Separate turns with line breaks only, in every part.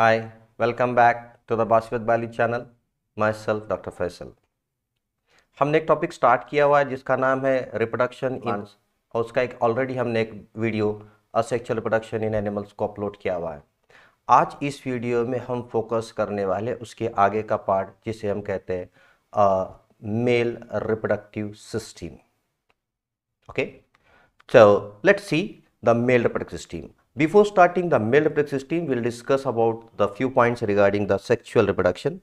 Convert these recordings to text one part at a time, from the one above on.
Hi, welcome back to the Baswat Bali channel. Myself, Dr. Faisal. हमने एक topic start किया हुआ है जिसका नाम है रिप्रोडक्शन इन और उसका एक ऑलरेडी हमने एक video asexual reproduction in animals को अपलोड किया हुआ है आज इस वीडियो में हम फोकस करने वाले उसके आगे का पार्ट जिसे हम कहते हैं male reproductive system okay so let's see the male reproductive system Before starting the male reproductive system, we'll discuss about the few points regarding the sexual reproduction.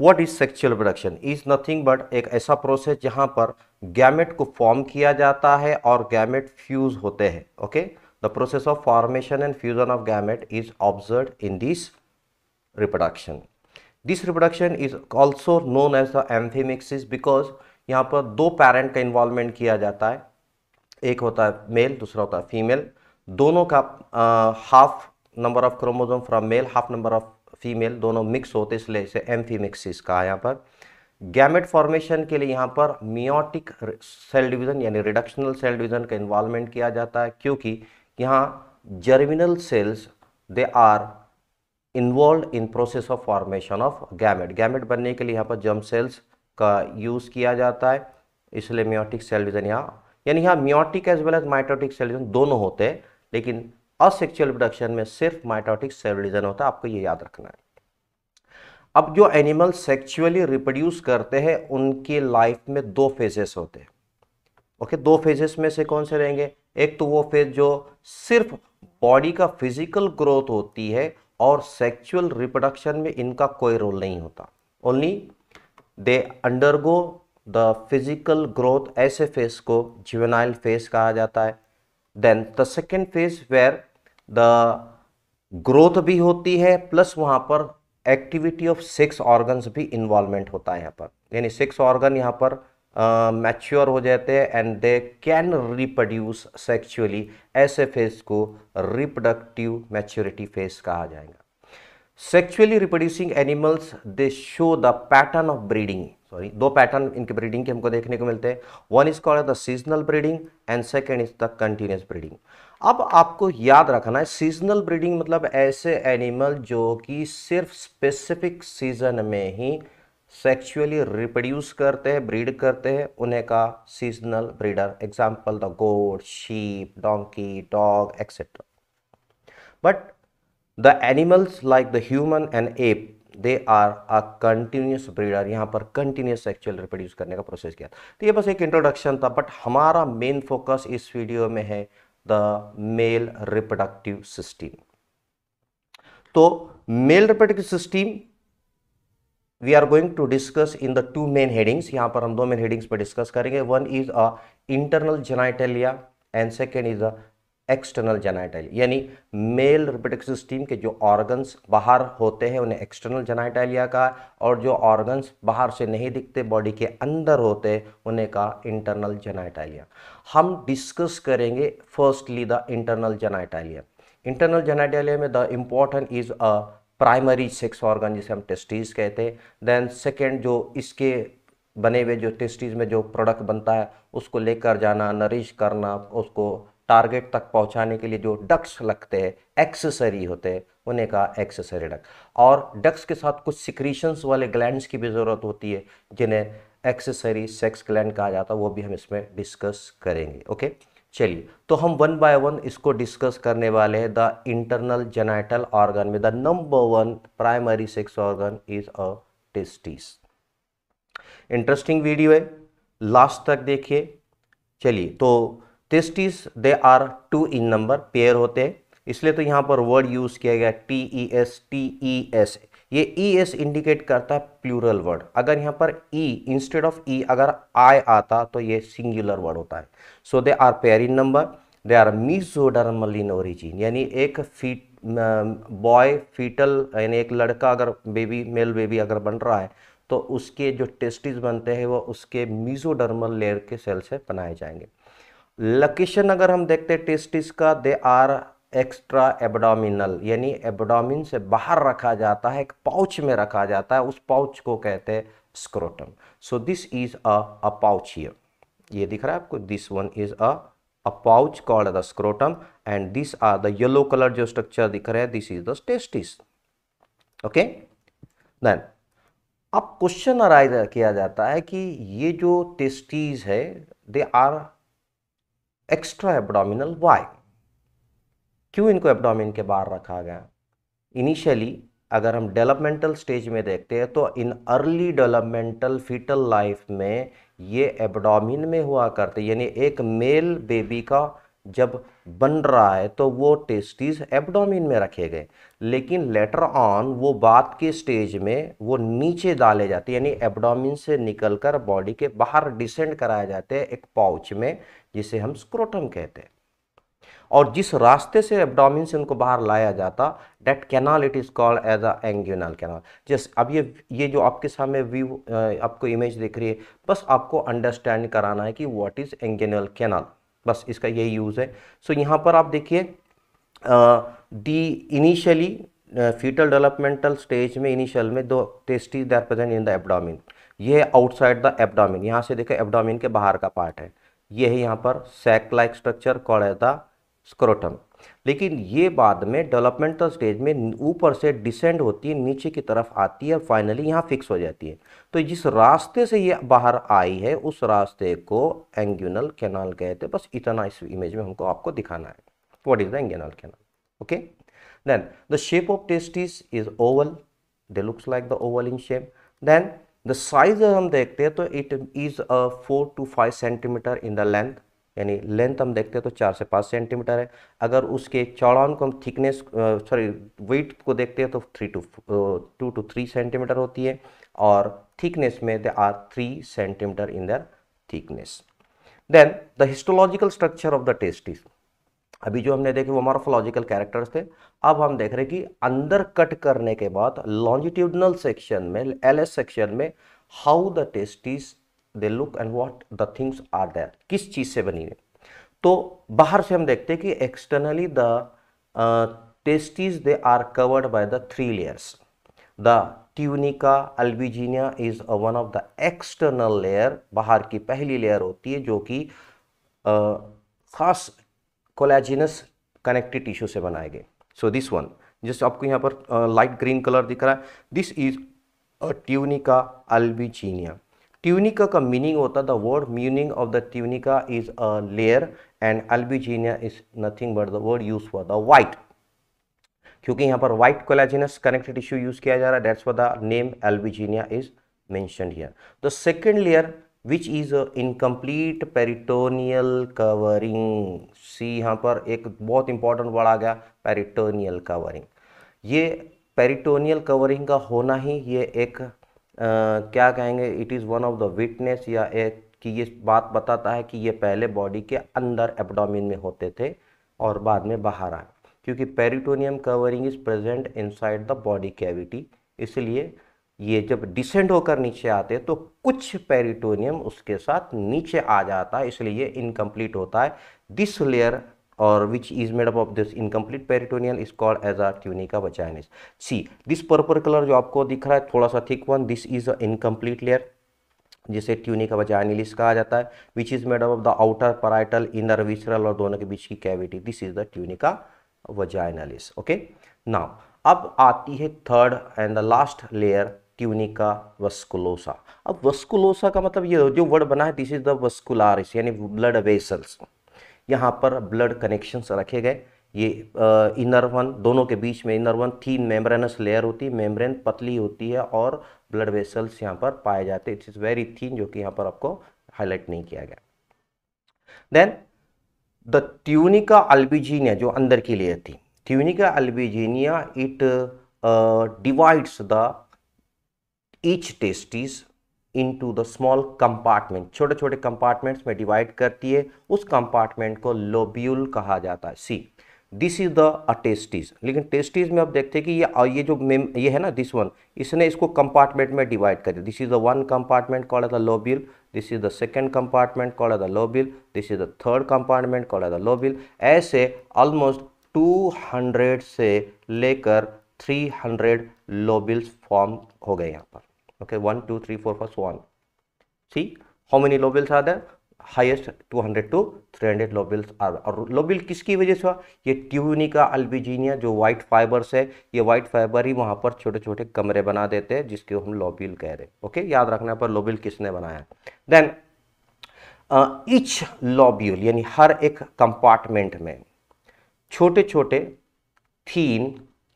What is sexual reproduction is nothing but एक ऐसा process जहां पर gamete को form किया जाता है और gamete fuse होते हैं okay the process of formation and fusion of gamete is observe in this reproduction this reproduction is also known as the amphimixis because यहाँ पर दो पेरेंट का इन्वॉल्वमेंट किया जाता है एक होता है मेल दूसरा होता है फीमेल दोनों का half number of chromosome from male half number of female दोनों मिक्स होते इसलिए इसे एम फीमिक्सिस कहा यहाँ पर गैमेट फॉर्मेशन के लिए यहाँ पर मियोटिक सेल डिवीजन यानी रिडक्शनल सेल डिवीजन का इन्वॉल्वमेंट किया जाता है क्योंकि यहाँ germinal cells they are involve in process of formation of gamete gamete बनने के लिए यहाँ पर जर्म सेल्स का यूज़ किया जाता है इसलिए मियोटिक सेल डिवीजन यहाँ यानी यहाँ meiotic as well as mitotic cell division दोनों होते हैं लेकिन असेक्चुअल प्रोडक्शन में सिर्फ माइटोटिक सेल डिविजन होता है आपको ये याद रखना है अब जो एनिमल सेक्चुअली रिप्रोड्यूस करते हैं उनकी लाइफ में दो फेजेस होते हैं ओके दो फेजेस में से कौन से रहेंगे एक तो वो फेज जो सिर्फ बॉडी का फिजिकल ग्रोथ होती है और सेक्चुअल रिप्रोडक्शन में इनका कोई रोल नहीं होता only they undergo the physical growth ऐसे फेस को जुवेनाइल फेस कहा जाता है then the second phase where the growth भी होती है प्लस वहाँ पर एक्टिविटी ऑफ सिक्स ऑर्गन्स भी इन्वॉल्वमेंट होता है यहाँ पर यानी सिक्स ऑर्गन यहाँ पर मैच्योर uh, हो जाते हैं and they can reproduce sexually ऐसे फेज को रिप्रोडक्टिव मैच्योरिटी फेज कहा जाएगा sexually reproducing animals they show the pattern of breeding sorry दो पैटर्न इनके ब्रीडिंग के हमको देखने को मिलते हैं one is called the seasonal breeding and second is the continuous breeding अब आपको याद रखना है सीजनल ब्रीडिंग मतलब ऐसे एनिमल जो कि सिर्फ स्पेसिफिक सीजन में ही सेक्चुअली रिप्रोड्यूस करते हैं ब्रीड करते हैं उन्हें का seasonal breeder example the goat sheep donkey dog etcetera but the animals like the human and ape they are a continuous breeder यहाँ पर कंटिन्यूस एक्चुअल रिप्रोड्यूस करने का प्रोसेस किया तो ये बस एक इंट्रोडक्शन था बट हमारा मेन फोकस इस वीडियो में है द मेल रिप्रोडक्टिव सिस्टम तो male reproductive system we are going to discuss in the two main headings यहाँ पर हम दो मेन हेडिंग्स पर डिस्कस करेंगे one is a internal genitalia and second is a external genital यानी male reproductive system के जो ऑर्गन्स बाहर होते हैं उन्हें एक्सटर्नल जेनाइटालिया का और जो ऑर्गन्स बाहर से नहीं दिखते बॉडी के अंदर होते उन्हें कहा इंटरनल जेनाइटालिया हम डिस्कस करेंगे firstly the internal genitalia internal genitalia में the important is a primary sex organ जिसे हम टेस्टीज कहते हैं देन सेकेंड जो इसके बने हुए जो टेस्टीज में जो प्रोडक्ट बनता है उसको लेकर जाना नरिश करना उसको टारगेट तक पहुंचाने के लिए जो डक्स लगते हैं एक्सेसरी होते हैं उन्हें कहा एक्सेसरी डक और डक्स के साथ कुछ सिक्रीशंस वाले ग्लैंड्स की भी ज़रूरत होती है जिन्हें एक्सेसरी सेक्स ग्लैंड कहा जाता है वो भी हम इसमें डिस्कस करेंगे ओके चलिए तो हम वन बाय वन इसको डिस्कस करने वाले हैं द इंटरनल जेनाइटल ऑर्गन में the number one primary sex organ is a testis interesting video है लास्ट तक देखिए चलिए तो testis they are two in number pair होते हैं इसलिए तो यहाँ पर वर्ड यूज़ किया गया T E S T E S ये ई एस इंडिकेट करता है प्लूरल वर्ड अगर यहाँ पर ई इंस्टेड ऑफ ई अगर आई आता तो ये सिंगुलर वर्ड होता है so they are pair in number they are mesodermal in origin यानी एक फीट बॉय फीटल यानी एक लड़का अगर बेबी मेल बेबी अगर बन रहा है तो उसके जो टेस्टिस बनते हैं वो उसके मिजोडर्मल लेयर के सेल से बनाए जाएंगे लकेशन अगर हम देखते हैं टेस्टिस का दे आर एक्स्ट्रा एबडामिनल यानी एबडामिन से बाहर रखा जाता है एक पाउच में रखा जाता है उस पाउच को कहते हैं scrotum so this is a pouch here ये दिख रहा है आपको this one is a a pouch called the scrotum and these are the yellow जो स्ट्रक्चर दिख रहा है this is the testis okay then अब क्वेश्चन अराइज किया जाता है कि ये जो टेस्टीज है they are extra abdominal why क्यों इनको एब्डोमिन के बाहर रखा गया इनिशियली अगर हम डेवलपमेंटल स्टेज में देखते हैं तो in early developmental fetal life में ये एब्डोमिन में हुआ करते यानी एक मेल बेबी का जब बन रहा है तो वो टेस्टिस एब्डोमिन में रखे गए लेकिन लेटर ऑन वो बात के स्टेज में वो नीचे डाले जाते यानी एब्डोमिन से निकलकर बॉडी के बाहर डिसेंड कराए जाते हैं एक पाउच में जिसे हम स्क्रोटम कहते हैं और जिस रास्ते से एब्डोमिन से उनको बाहर लाया जाता that canal it is called as a inguinal canal जिस अब ये ये जो आपके सामने व्यू आपको इमेज दिख रही है बस आपको अंडरस्टैंड कराना है कि व्हाट इज़ एंग्यूनल कैनाल बस इसका यही यूज़ है सो so, यहाँ पर आप देखिए the initially fetal developmental stage में इनिशियल में दो testes they are present in the abdomen ये आउटसाइड द एबडामिन यहाँ से देखें एबडामिन के बाहर का पार्ट है ये है यहाँ पर सैक लाइक स्ट्रक्चर कॉल है द स्क्रोटम लेकिन ये बाद में डेवलपमेंटल स्टेज में ऊपर से डिसेंड होती है नीचे की तरफ आती है और फाइनली यहाँ फिक्स हो जाती है तो जिस रास्ते से ये बाहर आई है उस रास्ते को एंग्यूनल कैनाल कहते हैं बस इतना इस इमेज में हमको आपको दिखाना है what is the inguinal canal okay then the shape of testis is oval they looks like the oval in shape then the size हम देखते हैं तो it is a four two five centimetre in the length यानी length हम देखते हैं तो चार से पाँच सेंटीमीटर है अगर उसके चौड़ान को हम थिकनेस सॉरी वेट को देखते हैं तो three two two two three centimetre होती है और थिकनेस में they are three centimetre in the thickness then the histological structure of the testis अभी जो हमने देखे वो मॉर्फोलॉजिकल कैरेक्टर्स थे अब हम देख रहे हैं कि अंदर कट करने के बाद लॉन्जिट्यूडनल सेक्शन में एल सेक्शन में how the testis they look and what the things are that किस चीज़ से बनी है तो बाहर से हम देखते हैं कि externally the testes they are covered by the three layers the tunica albuginea is one of the external layer बाहर की पहली लेयर होती है जो कि uh, खास कोलेजिनस कनेक्टिव टिश्यू से बनाए गए सो दिस वन जैसे आपको यहाँ पर लाइट ग्रीन कलर दिख रहा है this is tunica albuginea tunica का मीनिंग होता the word meaning of the tunica is a layer and albuginea is nothing but the word use for the white क्योंकि यहाँ पर white collagenous connected tissue use किया जा रहा है that's for the name albuginea is mentioned here the second layer which is a incomplete peritoneal covering see यहाँ पर एक बहुत इंपॉर्टेंट वर्ड आ गया पेरिटोनियल कवरिंग ये पेरिटोनियल कवरिंग का होना ही ये एक क्या कहेंगे it is one of the witness या एक कि ये बात बताता है कि ये पहले बॉडी के अंदर एब्डोमिन में होते थे और बाद में बाहर आए क्योंकि peritoneum covering is present inside the body cavity इसलिए ये जब डिसेंड होकर नीचे आते तो कुछ पेरिटोनियम उसके साथ नीचे आ जाता है इसलिए ये इनकम्प्लीट होता है this layer or which is made up of this incomplete peritoneal is called as a tunica vaginis see this purple color jo aapko dikh raha hai thoda sa thick one this is a incomplete layer जिसे tunica vaginalis कहा जाता है which is made of the outer parietal inner visceral और दोनों के बीच की cavity this is the tunica vaginalis okay now अब आती है third and the last layer tunica vasculosa अब वस्कुलोसा का मतलब ये जो वर्ड बना है दिस इज द वस्कुलारिस यानी ब्लड वेसल्स यहाँ पर ब्लड कनेक्शंस रखे गए ये इनर वन दोनों के बीच में इनर वन थी मेम्ब्रेनस लेयर होती है मेम्ब्रेन पतली होती है और ब्लड वेसल्स यहाँ पर पाए जाते हैं इट्स इज़ वेरी थीन जो कि यहाँ पर आपको हाईलाइट नहीं किया गया देन द ट्यूनिका अल्बिजीनिया जो अंदर की लेयर थी tunica albuginea it divides the each testis into the small compartment छोटे छोटे कंपार्टमेंट्स में डिवाइड करती है उस कंपार्टमेंट को लोब्यूल कहा जाता है see this is the a testis लेकिन टेस्टिस में आप देखते हैं कि ये ये जो मेम ये है ना दिस वन इसने इसको कंपार्टमेंट में डिवाइड कर दिया this is the one compartment call as the lobule this is the second compartment call as the lobule this is the third compartment call as the lobule ऐसे almost 200 से लेकर 300 लोबिल्स form हो गए यहाँ पर okay 1 2 3 4 5 so see how many lobules are there highest 200 to 300 lobules are और lobule किसकी वजह से हुआ ये ट्यूनिका अल्बिजीनिया जो वाइट फाइबर्स है ये वाइट फाइबर ही वहाँ पर छोटे छोटे कमरे बना देते हैं जिसके हम लोबिल कह रहे हैं ओके याद रखना पर लोबिल किसने बनाया देन इच लोब्यूल यानी हर एक कंपार्टमेंट में छोटे छोटे थीन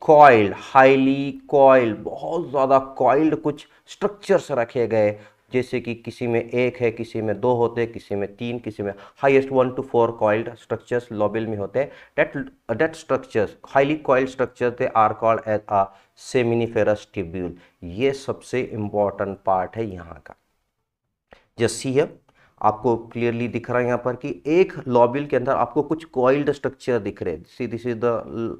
कॉइल्ड हाईली कॉइल्ड बहुत ज़्यादा कॉइल्ड कुछ स्ट्रक्चर्स रखे गए जैसे कि किसी में एक है किसी में दो होते हैं किसी में तीन किसी में highest one two four coiled structures lobule में होते हैं that that structures highly coiled structure they are called as a seminiferous tubule ये सबसे इम्पॉर्टेंट पार्ट है यहाँ का जस्सी है आपको क्लियरली दिख रहा है यहाँ पर कि एक लॉबिल के अंदर आपको कुछ कॉइल्ड स्ट्रक्चर दिख रहे see this is the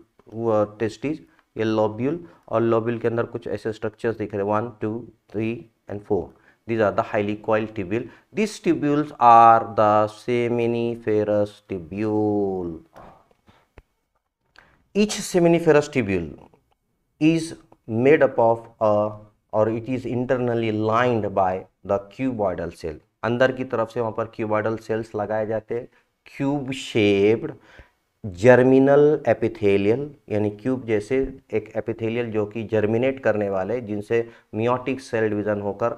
testes ये लॉब्यूल और लॉब्यूल के अंदर कुछ ऐसे स्ट्रक्चर्स दिख रहे हैं one two three and four the highly the tubule this tubules are the seminiferous tubule each seminiferous tubule is made up of a और it is internally lined by the cuboidal cell अंदर की तरफ से वहाँ पर cuboidal sales लगाए जाते हैं क्यूब शेप्ड जर्मिनल एपिथेलियल यानी क्यूब जैसे एक एपिथेलियल जो कि जर्मिनेट करने वाले जिनसे मियोटिक सेल डिवीज़न होकर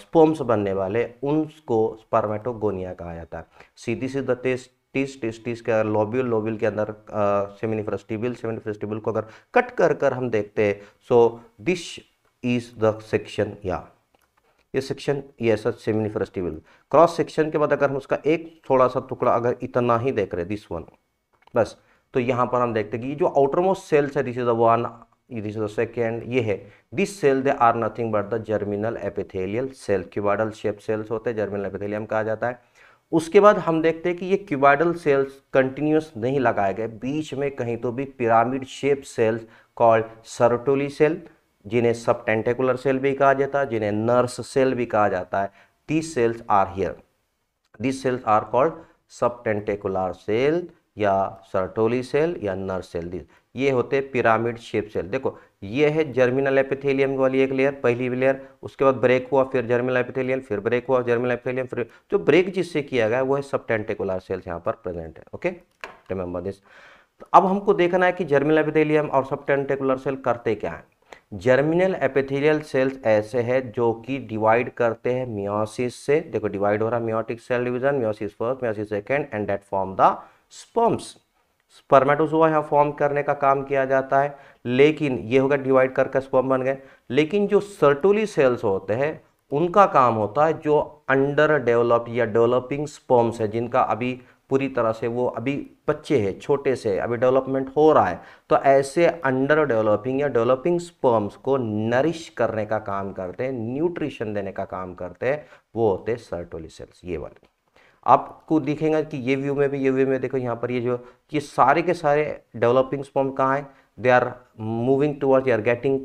स्पोम्स बनने वाले उनको स्पर्मेटोगोनिया कहा जाता है सीधी सीधा टेस्ट टिस टिस टिस के अगर लोब्यूल लोब्यूल के अंदर सेमिनिफ्रस्टिबल सेमिनिफ्रस्टिबल को अगर कट कर कर हम देखते हैं so this is the section या ये सेक्शन ये ऐसा सेमिनिफ्रस्टिबल क्रॉस सेक्शन के बाद अगर हम उसका एक थोड़ा सा टुकड़ा अगर इतना ही देख रहे दिस वन बस तो यहाँ पर हम देखते हैं कि जो आउटर मोस्ट सेल्स है this is the one this is the second ये है this cell they are nothing but the germinal epithelial cell cuboidal shape cells होते हैं जर्मिनल एपिथेलियम कहा जाता है उसके बाद हम देखते हैं कि ये क्यूबाइडल सेल्स कंटिन्यूस नहीं लगाए गए बीच में कहीं तो भी pyramid shape cells called Sertoli cell जिन्हें सब टेंटेकुलर सेल भी कहा जाता है जिन्हें नर्स सेल भी कहा जाता है this cells are here this cells are called sustentacular cell या सर्टोली सेल या नर सेल दिस ये होते हैं पिरामिड शेप सेल देखो ये है जर्मिनल एपिथेलियम वाली एक लेयर पहली लेयर उसके बाद ब्रेक हुआ फिर जर्मिनल एपिथेलियम फिर ब्रेक हुआ जर्मिनल एपिथेलियम फिर जो ब्रेक जिससे किया गया वो है सब टेंटेकुलर सेल्स यहाँ पर प्रेजेंट है ओके रिमेंबर दिस तो अब हमको देखना है कि जर्मिनल एपिथेलियम और सब टेंटेकुलर सेल करते क्या हैं जर्मिनल एपिथेलियल सेल्स ऐसे हैं जो कि डिवाइड करते हैं मियोसिस से देखो डिवाइड हो रहा है meiotic cell division meiosis first meiosis second and that form the sperms spermatozoa यहाँ फॉर्म करने का काम किया जाता है लेकिन ये होगा डिवाइड करके स्पर्म बन गए लेकिन जो सर्टुली सेल्स होते हैं उनका काम होता है जो अंडर डेवलप्ड या डेवलपिंग स्पर्म्स है जिनका अभी पूरी तरह से वो अभी बच्चे हैं छोटे से अभी डेवलपमेंट हो रहा है तो ऐसे अंडर डेवलपिंग या डेवलपिंग स्पर्म्स को नरिश करने का काम करते हैं न्यूट्रिशन देने का काम करते हैं वो होते हैं सर्टोली सेल्स ये वाले आपको दिखेगा कि ये व्यू में भी ये व्यू में देखो यहाँ पर ये जो ये सारे के सारे डेवलपिंग फॉर्म कहाँ हैं they are moving towards they are getting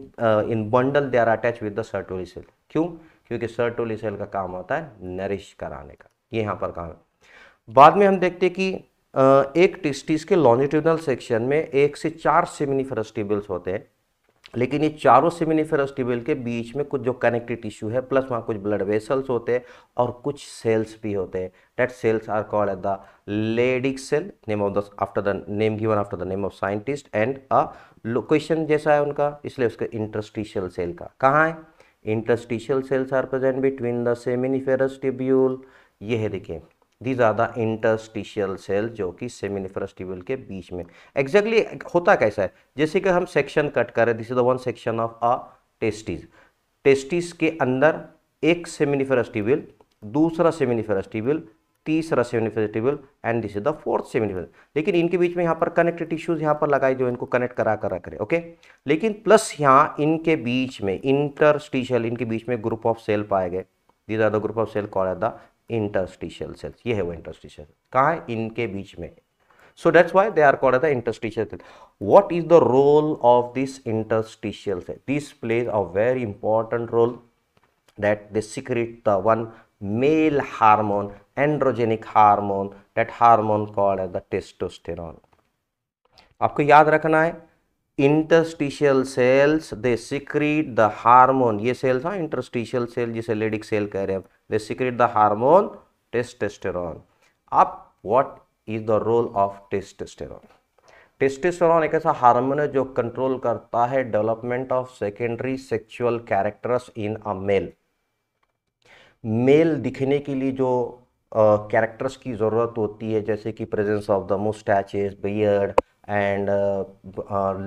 in bundle they are attach with the Sertoli cell क्यों क्योंकि सर्टोली सेल का काम होता है नरिश कराने का ये यहाँ पर काम है बाद में हम देखते हैं कि uh, एक टिस्टिस के लॉन्जिट्यूडल सेक्शन में एक से चार सेमिनिफरस टिबल्स होते हैं लेकिन ये चारों सेमिनिफेरस ट्यूबल के बीच में कुछ जो कनेक्टेड टिश्यू है प्लस वहाँ कुछ ब्लड वेसल्स होते हैं और कुछ सेल्स भी होते हैं that cells are called at the Leydig cell name of the after the name given after the name of scientist and a location जैसा है उनका इसलिए उसके इंटरस्टिशियल सेल का कहाँ है interstitial cells are present between the seminiferous tubule ये है देखिए these are the interstitial cell जो कि सेमिनिफरस ट्यूबल के बीच में एग्जैक्टली exactly होता कैसा है जैसे कि हम सेक्शन कट करें this is the one section of a testis testis के अंदर एक सेमिनिफरस ट्यूबल दूसरा सेमिनिफरस ट्यूबल तीसरा tubule and this is the fourth seminiferous लेकिन इनके बीच में यहाँ पर कनेक्टेड टिश्यूज यहाँ पर लगाए जो इनको कनेक्ट करा कर रखे ओके लेकिन प्लस यहाँ इनके बीच में इंटरस्टिशियल इनके बीच में ग्रुप ऑफ सेल पाए गए these are the group of cell call at the interstitial cells ये है वो इंटरस्टिशियल कहाँ है इनके बीच में so that's why they are called the interstitial cell what is the role of this interstitial cell this plays a very important role that they secrete the one male hormone androgenic hormone that hormone called as the testosterone आपको याद रखना है interstitial cells they secrete the hormone ये cells हाँ interstitial cell जिसे Leydig cell कह रहे हैं they secrete the hormone testosterone. अब what is the role of testosterone? Testosterone एक ऐसा हार्मोन है जो कंट्रोल करता है development of secondary sexual characters in a male male दिखने के लिए जो कैरेक्टर्स uh, की ज़रूरत होती है जैसे कि presence of the moustaches beard and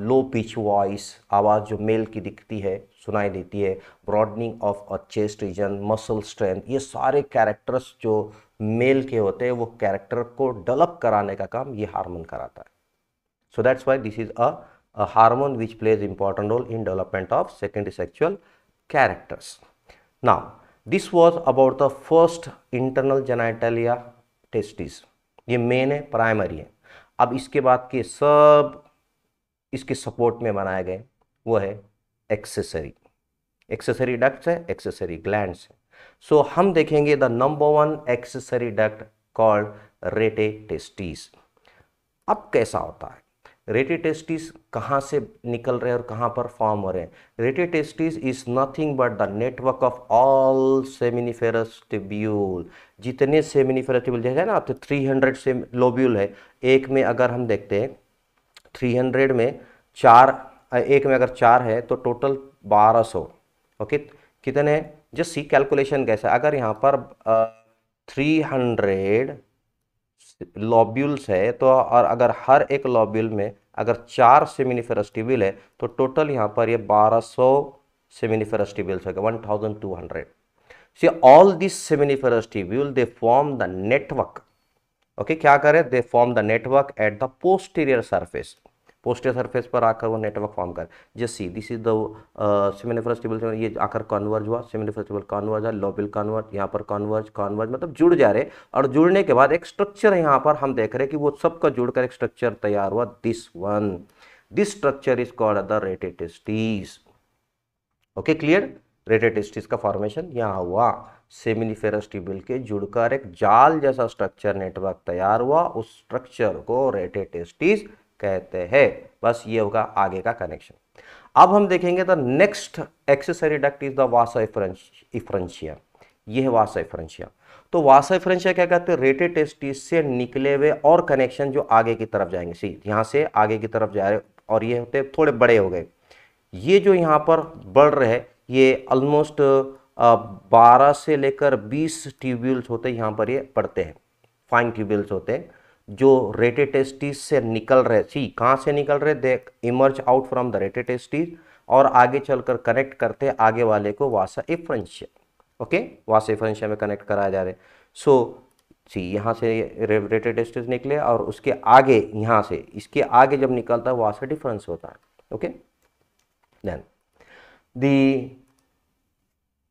low pitch voice आवाज़ जो मेल की दिखती है सुनाई देती है broadening of a chest region muscle strength ये सारे कैरेक्टर्स जो मेल के होते हैं वो कैरेक्टर को डेवलप कराने का काम ये हार्मोन कराता है so that's why this is a hormone which plays important role in development of secondary sexual characters now this was about the first internal genitalia testis ये मेन है प्राइमरी है अब इसके बाद के सब इसके सपोर्ट में बनाए गए वो है एक्सेसरी एक्सेसरी डक्ट है एक्सेसरी ग्लैंड है सो so, हम देखेंगे the number one accessory duct called rete testis अब कैसा होता है रेटी टेस्टिस कहाँ से निकल रहे हैं और कहाँ पर फॉर्म हो रहे हैं rete testis is nothing but the network of all seminiferous tubule जितने सेमिनिफेरस टिब्यूल जैसे ना तो 300 से लोब्यूल है एक में अगर हम देखते हैं 300 में चार एक में अगर चार है तो टोटल 1200 ओके कितने जस्ट सी कैलकुलेशन कैसा अगर यहाँ पर थ्री हंड्रेड लॉब्यूल्स है तो और अगर हर एक लॉब्यूल में अगर चार सेमिनिफेरस है तो टोटल यहाँ पर ये 1200 सेमिनिफेरस वन हो गए hundred see all this seminiferous they form the network okay क्या करें they form the network at the posterior surface poster surface पर आकर वो नेटवर्क फॉर्म कर just see this is the seminiferous tubule ये आकर कॉन्वर्ज हुआ सिमिनिफरस टेबल कॉन्वर्ज है लोबिल कॉन्वर्ज यहाँ पर कॉन्वर्ज कॉन्वर्ज मतलब जुड़ जा रहे और जुड़ने के बाद एक स्ट्रक्चर यहाँ पर हम देख रहे हैं कि वो सबका जुड़कर एक स्ट्रक्चर तैयार हुआ this one this structure is called the rete testis okay clear rete testis का फॉर्मेशन यहाँ हुआ सेमिनिफेरस ट्यूबल के जुड़कर एक जाल जैसा स्ट्रक्चर नेटवर्क तैयार हुआ उस स्ट्रक्चर को रेटेटिस्टीज कहते हैं बस ये होगा आगे का कनेक्शन अब हम देखेंगे the next accessory duct is the vasa efferentia ये है वासा इफ्रेंशिया तो वासा इफ्रेंशिया क्या कहते हैं रेटेड टेस्टिस से निकले हुए और कनेक्शन जो आगे की तरफ जाएंगे सी यहाँ से आगे की तरफ जा रहे और ये होते थोड़े बड़े हो गए ये जो यहाँ पर बढ़ रहे ये ऑलमोस्ट बारह से लेकर बीस ट्यूब्यूल्स होते हैं यहाँ पर ये पड़ते हैं फाइन ट्यूब्यूल्स होते हैं जो रेटेड टेस्टिस से निकल रहे सी कहाँ से निकल रहे they emerge out from the rete testis और आगे चलकर कनेक्ट करते आगे वाले को वासा इफ्रेंशिया ओके वासा इफ्रेंशिया में कनेक्ट कराया जा रहे सो सी यहाँ से रेटेड टेस्टिस निकले और उसके आगे यहाँ से इसके आगे जब निकलता है वासा डिफरेंस होता है ओके देन दी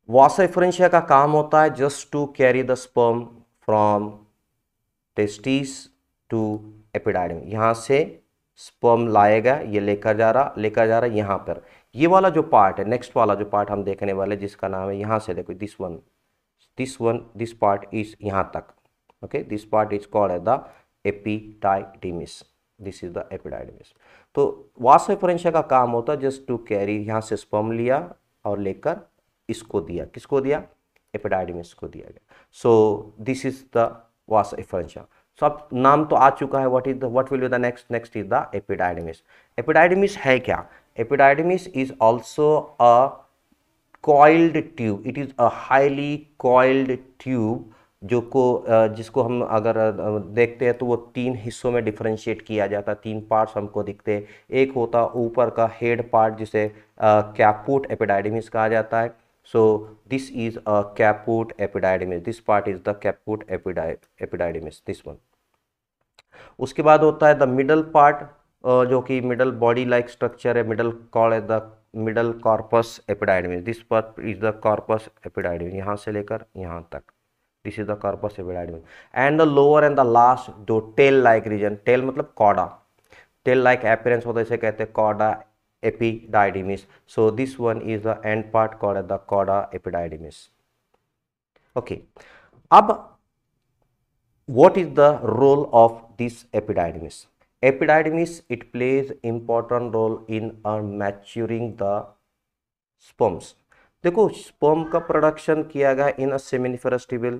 वासा इफ्रेंशिया का काम होता है just to carry the sperm from testis to epididymis यहाँ से स्पर्म लाएगा ये लेकर जा रहा लेकर जा रहा यहाँ पर ये वाला जो पार्ट है नेक्स्ट वाला जो पार्ट हम देखने वाले जिसका नाम है यहाँ से देखो this one this one this part is यहाँ तक okay this part is called है the epididymis this is the epididymis तो वासफरेंशिया का काम होता है जस्ट टू कैरी यहाँ से स्पर्म लिया और लेकर इसको दिया किसको दिया एपिडाइडमिस को दिया गया so this is the vasa efferentia सब नाम तो आ चुका है what is the what will be the next next is the epididymis epididymis है क्या epididymis is also a coiled tube it is a highly coiled tube जो को जिसको हम अगर देखते हैं तो वो तीन हिस्सों में डिफ्रेंशिएट किया जाता है तीन पार्ट्स हमको दिखते हैं एक होता ऊपर का हेड पार्ट जिसे कैपूट एपिडाइडमिस कहा जाता है So this is a caput epididymis. This part is the caput epididymis. This one. उसके बाद होता है द मिडल पार्ट जो कि मिडल बॉडी लाइक स्ट्रक्चर है मिडल कॉल है the middle corpus epididymis this part is the corpus epididymis यहाँ से लेकर यहाँ तक this is the corpus epididymis and the lower end the last जो टेल लाइक रीजन टेल मतलब cauda tail like appearance होता है इसे कहते हैं cauda epididymis so this one is the end part called the coda epididymis okay ab what is the role of this epididymis epididymis it plays important role in uh, maturing the sperms देखो sperm का production किया गया in seminiferous tubule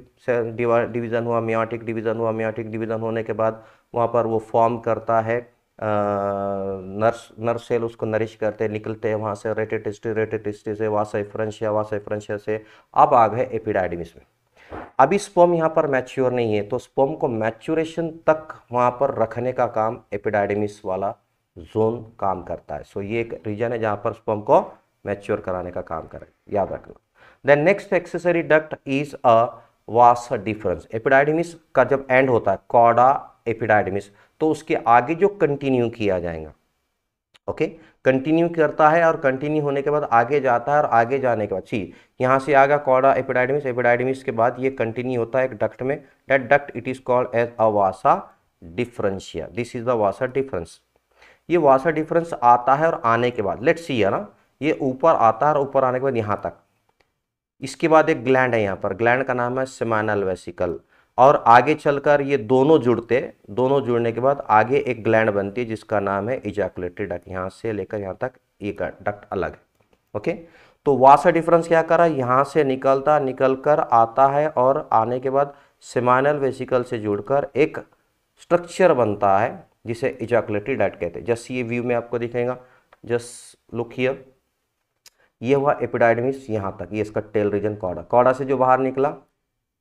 division हुआ meiotic division हुआ meiotic division होने के बाद वहाँ पर वो फॉर्म करता है नर्स नर्स सेल उसको नरिश करते निकलते हैं वहाँ से रेटेड हिस्ट्री रेटेड हिस्ट्री से फ्रेंशिया वहाँ से अब आ गए एपिडाइडमिस में अभी स्पोम यहाँ पर मैच्योर नहीं है तो स्पोम को मैच्योरेशन तक वहाँ पर रखने का काम एपिडाइडमिस वाला जोन काम करता है सो ये एक रीजन है जहाँ पर स्पोम को मैच्योर कराने का काम करें याद रखना then next accessory duct is a vas deferens epididymis का जब एंड होता है कॉडा एपिडाइडमिस तो उसके आगे जो कंटिन्यू किया जाएगा ओके कंटिन्यू करता है और कंटिन्यू होने के बाद आगे जाता है और आगे जाने के बाद सी यहाँ से आगा कॉडा एपिडाइडमिस एपिडाइडमिस के बाद ये कंटिन्यू होता है एक डक्ट में that duct it is called as a vasa deferentia this is the vasa deferens ये वासा डिफरेंस आता है और आने के बाद लेट सी है ना ये ऊपर आता है और ऊपर आने के बाद यहाँ तक इसके बाद एक ग्लैंड है यहाँ पर ग्लैंड का नाम है सेमानल वेसिकल और आगे चलकर ये दोनों जुड़ते दोनों जुड़ने के बाद आगे एक ग्लैंड बनती है जिसका नाम है इजाकुलेटरी डक्ट यहाँ से लेकर यहाँ तक एक डक्ट अलग है ओके तो वासा डिफरेंस क्या करा यहाँ से निकलता निकल कर आता है और आने के बाद सेमाइनल वेसिकल से जुड़कर एक स्ट्रक्चर बनता है जिसे इजैकुलेटरी डक्ट कहते हैं जस्ट ये व्यू में आपको दिखेगा जस्ट लुक हियर ये हुआ एपिडाइडमिस यहाँ तक ये इसका टेल रीजन कॉडा कॉडा से जो बाहर निकला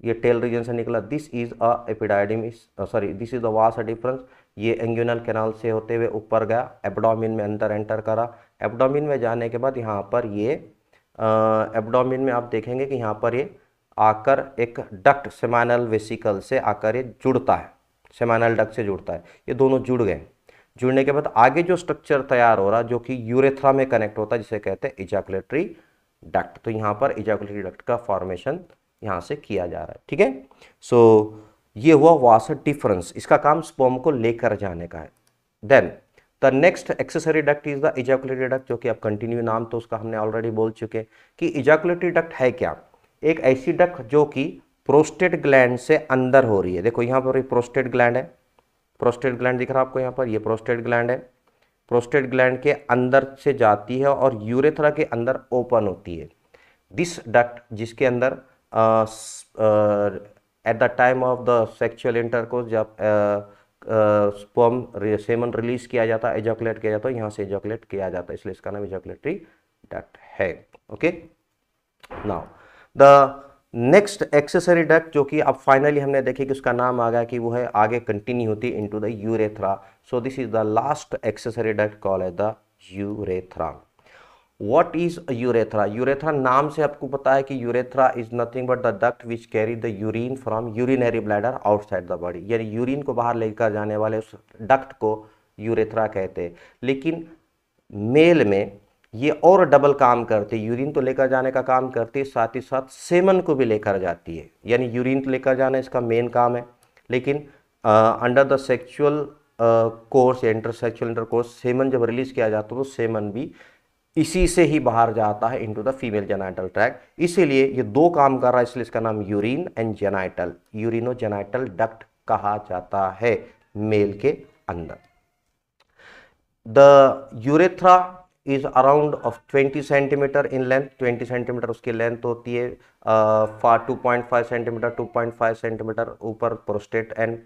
ये टेल रीजन से निकला this is a epididymis sorry this is the vas deferens ये एंग्यूनल कैनाल से होते हुए ऊपर गया एबडोमिन में अंदर एंटर करा एबडोमिन में जाने के बाद यहाँ पर ये एबडोमिन uh, में आप देखेंगे कि यहाँ पर ये आकर एक डक्ट सेमानल वेसिकल से आकर ये जुड़ता है सेमानल डक्ट से जुड़ता है ये दोनों जुड़ गए जुड़ने के बाद आगे जो स्ट्रक्चर तैयार हो रहा जो कि यूरेथ्रा में कनेक्ट होता है जिसे कहते हैं इजाकुलेटरी डक्ट तो यहाँ पर इजाकुलेटरी डक्ट का फॉर्मेशन यहाँ से किया जा रहा है ठीक है सो ये हुआ वासर डिफरेंस इसका काम स्पोम को लेकर जाने का है then the next accessory duct is the ejaculatory duct जो कि अब कंटिन्यू नाम तो उसका हमने ऑलरेडी बोल चुके हैं कि इजाकुलेटरी डक्ट है क्या एक ऐसी डक जो कि प्रोस्टेट ग्लैंड से अंदर हो रही है देखो यहाँ पर प्रोस्टेट ग्लैंड है प्रोस्टेट ग्लैंड दिख रहा है आपको यहाँ पर ये प्रोस्टेट ग्लैंड है प्रोस्टेट ग्लैंड के अंदर से जाती है और यूरेथरा के अंदर ओपन होती है दिस डक्ट जिसके अंदर at the time of the sexual intercourse जब स्पर्म सेमन रिलीज किया जाता है एजोकुलेट किया जाता है यहाँ से एजोकुलेट किया जाता है इसलिए इसका नाम एजोकुलेटरी डक्ट है okay now the next accessory duct जो कि अब फाइनली हमने देखी कि उसका नाम आ गया कि वो है आगे कंटिन्यू होती into the urethra so this is the last accessory duct call as the urethra what is urethra urethra नाम से आपको पता है कि urethra is nothing but the duct which carry the urine from urinary bladder outside the body यानी urine को बाहर लेकर जाने वाले उस डक्ट को यूरेथ्रा कहते हैं लेकिन मेल में ये और डबल काम करते यूरिन तो लेकर जाने का काम करती है साथ ही साथ सेमन को भी लेकर जाती है यानी यूरिन तो लेकर जाना इसका मेन काम है लेकिन under the sexual course intersexual intercourse semen जब रिलीज़ किया जाता है तो सेमन भी इसी से ही बाहर जाता है into the female genital tract इसीलिए ये दो काम कर रहा है इसलिए इसका नाम urine and genital urino genital duct कहा जाता है मेल के अंदर the urethra is around of 20 centimeter in length 20 centimeter उसकी लेंथ होती है two point five centimeter two centimeter ऊपर prostate and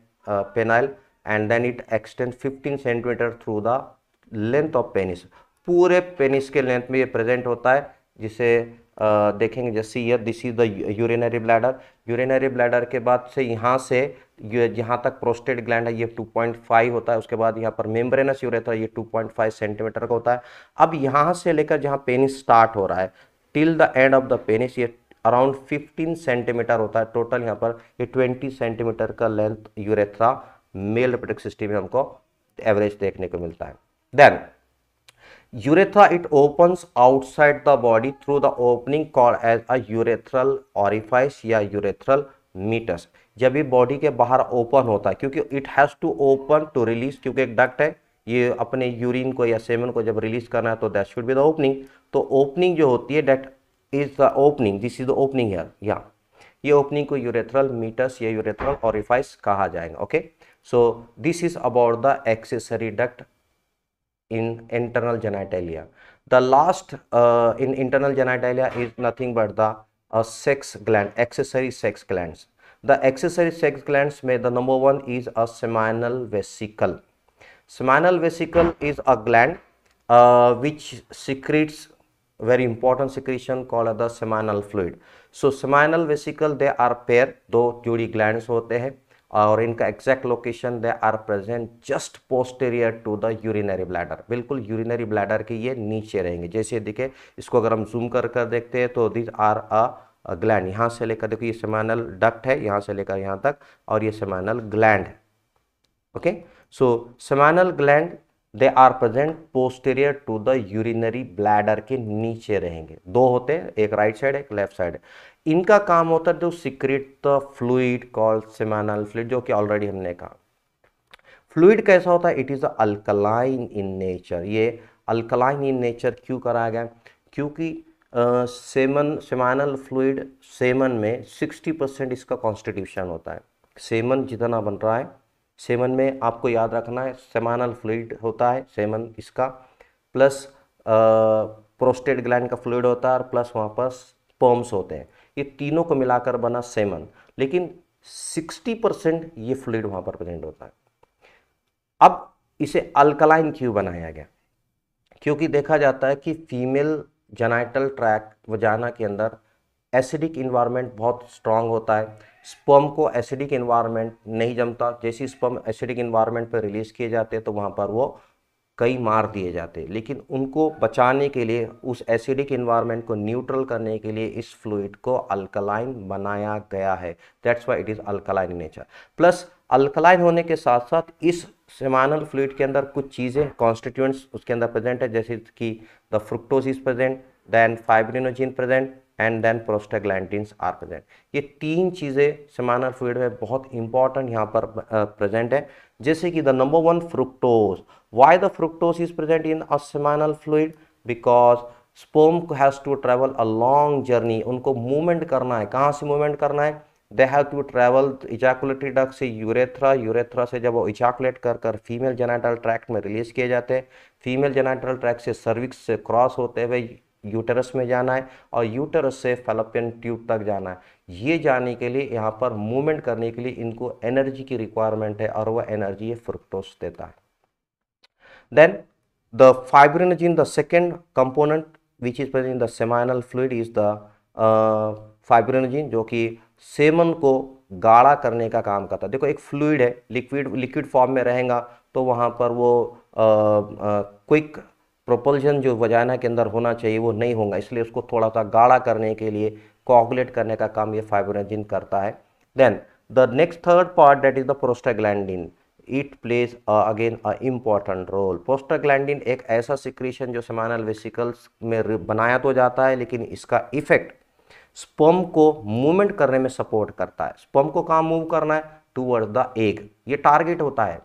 penile and then it extend fifteen centimeter through the length of penis पूरे penis के length में ये present होता है जिसे देखेंगे जैसे ये this is the urinary bladder urinary bladder के बाद से यहाँ से जहाँ तक प्रोस्टेट ग्लैंड है ये 2.5 होता है उसके बाद यहाँ पर मेम्ब्रेनस यूरेथ्रा ये 2.5 सेंटीमीटर का होता है अब यहाँ से लेकर जहाँ पेनिस स्टार्ट हो रहा है till the end of the penis ये अराउंड 15 सेंटीमीटर होता है टोटल यहाँ पर ये 20 सेंटीमीटर का length urethra male reproductive system में हमको एवरेज देखने को मिलता है then urethra it opens outside the body through the opening call as a urethral orifice या यूरेथ्रल मीटस जब ये बॉडी के बाहर ओपन होता है क्योंकि it has to open to release क्योंकि एक डक्ट है ये अपने यूरिन को या सेमन को जब रिलीज करना है तो that should be the opening तो ओपनिंग जो होती है that is the opening this is the opening here या ये ओपनिंग को यूरेथ्रल मीटस या यूरेथ्रल ऑरिफाइस कहा जाएगा okay so this is about the accessory duct in internal genitalia. The last uh, in internal genitalia is nothing but the uh, sex gland, accessory sex glands. The accessory sex glands may the number one is a seminal vesicle. Seminal vesicle is a gland uh, which secretes very important secretion called the seminal fluid. So seminal vesicle they are pair दो जोड़ी glands होते हैं और इनका exact location they are present just posterior to the urinary bladder बिल्कुल urinary bladder के ये नीचे रहेंगे जैसे दिखे इसको अगर हम जूम कर कर देखते हैं तो दिस आर अ ग्लैंड यहाँ से लेकर देखो ये सेमानल डक्ट है यहाँ से लेकर यहाँ तक और ये सेमानल ग्लैंड है okay so seminal gland they are present posterior to the urinary bladder के नीचे रहेंगे दो होते हैं एक राइट साइड एक लेफ्ट साइड इनका काम होता है जो secrete the fluid call seminal fluid जो कि ऑलरेडी हमने कहा फ्लूड कैसा होता है it is alkaline in nature ये अल्कलाइन इन नेचर क्यों कराया गया क्योंकि सेमन सेमानल फ्लूड सेमन में 60 परसेंट इसका कॉन्स्टिट्यूशन होता है सेमन जितना बन रहा है सेमन में आपको याद रखना है सेमानल फ्लूड होता है सेमन इसका प्लस प्रोस्टेट ग्लैंड का फ्लूड होता है और प्लस वहाँ पर स्पर्म्स होते हैं ये तीनों को मिलाकर बना सेमन लेकिन 60 परसेंट ये फ्लूड वहां पर प्रेजेंट होता है अब इसे अल्कलाइन क्यों बनाया गया क्योंकि देखा जाता है कि फीमेल जनाइटल ट्रैक वजाना के अंदर एसिडिक इन्वायरमेंट बहुत स्ट्रांग होता है स्पर्म को एसिडिक इन्वायरमेंट नहीं जमता जैसे स्पर्म एसिडिक इन्वायरमेंट पर रिलीज़ किए जाते हैं तो वहाँ पर वो कई मार दिए जाते लेकिन उनको बचाने के लिए उस एसिडिक इन्वायरमेंट को न्यूट्रल करने के लिए इस फ्लूड को अल्कलाइन बनाया गया है that's why it is alkaline nature plus alkaline होने के साथ साथ इस सेमानल फ्लूड के अंदर कुछ चीज़ें कॉन्स्टिट्यूंट्स उसके अंदर प्रेजेंट है जैसे कि the fructose is present then fibrinogen present and then prostaglandins are present ये तीन चीज़ें सेमानल फ्लूड में बहुत इंपॉर्टेंट यहाँ पर प्रेजेंट है जैसे कि the number one fructose why the fructose is present in a fluid because sperm has to travel a long journey उनको मूवमेंट करना है कहाँ से मूवमेंट करना है they have to travel ejaculatory duct से यूरेथ्रा यूरेथ्रा से जब वो इजाकुलेट कर कर फीमेल जेनाइटल ट्रैक्ट में रिलीज किए जाते हैं फीमेल जेनाइटल ट्रैक्ट से सर्विक्स से क्रॉस होते हुए यूटरस में जाना है और यूटरस से फेलोपियन ट्यूब तक जाना है ये जाने के लिए यहाँ पर मूवमेंट करने के लिए इनको एनर्जी की रिक्वायरमेंट है और वह एनर्जी ये फ्रुक्टोस देता है then the fibrinogen in the second component which is in the seminal fluid is the fibrinogen जो कि सेमन को गाढ़ा करने का काम करता है देखो एक फ्लूड है लिक्विड लिक्विड फॉर्म में रहेगा तो वहाँ पर वो क्विक uh, प्रोपल्जन uh, जो वजाना के अंदर होना चाहिए वो नहीं होगा इसलिए उसको थोड़ा सा गाढ़ा करने के लिए कोऑगुलेट करने का काम ये फाइब्रोनजिन करता है then the next third part that is the prostaglandin it plays again a important role prostaglandin एक ऐसा सिक्रीशन जो सेमानल वेसिकल्स में बनाया तो जाता है लेकिन इसका इफेक्ट स्पम को मूवमेंट करने में सपोर्ट करता है स्पम को कहाँ मूव करना है टूवर्ड द एग ये टारगेट होता है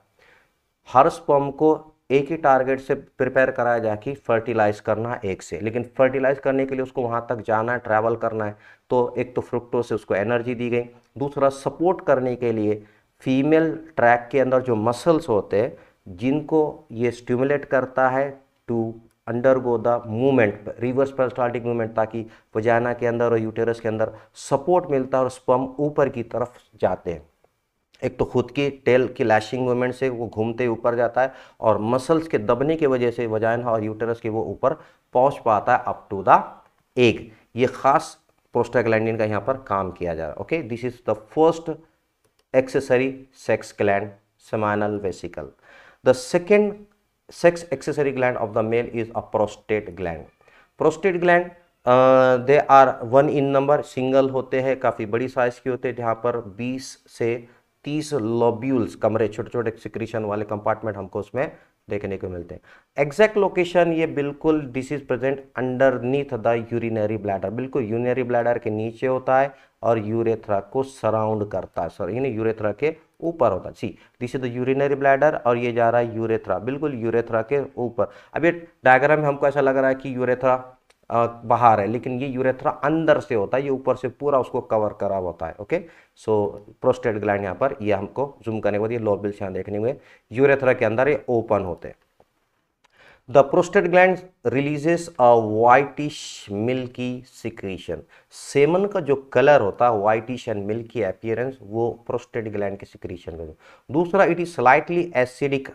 हर स्पम को एक ही टारगेट से प्रिपेयर कराया जाए कि फर्टिलाइज़ करना है एक से लेकिन फर्टिलाइज़ करने के लिए उसको वहाँ तक जाना है ट्रैवल करना है तो एक तो फ्रुक्टो से उसको एनर्जी दी गई दूसरा सपोर्ट करने के लिए फीमेल ट्रैक के अंदर जो मसल्स होते हैं जिनको ये स्टिमुलेट करता है to undergo the movement reverse peristaltic movement ताकि वजाना के अंदर और यूटेरस के अंदर सपोर्ट मिलता है और स्पम ऊपर की तरफ जाते हैं एक तो खुद की टेल की लैशिंग मूवमेंट से वो घूमते ऊपर जाता है और मसल्स के दबने की वजह से वजाइन और यूटरस के वो ऊपर पहुंच पाता है अप टू द एग ये खास प्रोस्टाग्लैंडिन का यहाँ पर काम किया जा रहा है okay this is the first accessory sex gland seminal vesicle the second sex accessory gland of the male is a prostate gland prostate gland they are one in number single होते हैं काफ़ी बड़ी साइज के होते हैं जहाँ पर 20 से तीस लॉब्यूल्स कमरे छोटे छोटे सिक्रीशन वाले कंपार्टमेंट हमको उसमें देखने को मिलते हैं एग्जैक्ट लोकेशन ये बिल्कुल is present neath the urinary bladder बिल्कुल यूरिनरी ब्लैडर के नीचे होता है और यूरेथ्रा को सराउंड करता है सॉरी यानी यूरेथ्रा के ऊपर होता है see this is the urinary bladder और ये जा रहा है यूरेथ्रा बिल्कुल यूरेथ्रा के ऊपर अब ये डायग्राम में हमको ऐसा लग रहा है कि यूरेथ्रा बाहर है लेकिन ये यूरेथ्रा अंदर से होता है ये ऊपर से पूरा उसको कवर करा होता है ओके सो प्रोस्टेट ग्लैंड यहाँ पर ये हमको जूम करने के बाद ये लोबिल्स यहाँ देखने में यूरेथ्रा के अंदर ये ओपन होते the prostate gland releases a whitish milky secretion semen का जो कलर होता है वाइटिश एंड मिल्की अपियरेंस वो प्रोस्टेट ग्लैंड के सिक्रीशन में दूसरा it is slightly acidic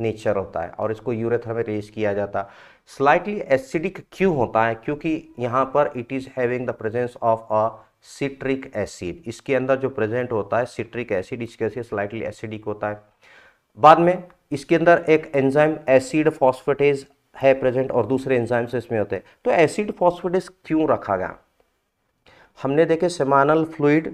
nature होता है और इसको यूरेथ्रा में रेज किया जाता है स्लाइटली एसिडिक क्यों होता है क्योंकि यहाँ पर it is having the presence of a citric acid इसके अंदर जो प्रेजेंट होता है सिट्रिक एसिड इसके से स्लाइटली एसिडिक होता है बाद में इसके अंदर एक एंजाइम एसिड फॉस्फेटेज है प्रेजेंट और दूसरे एंजाइम्स इसमें होते हैं तो एसिड फॉस्फेटेज क्यों रखा गया हमने देखे सेमानल फ्लूड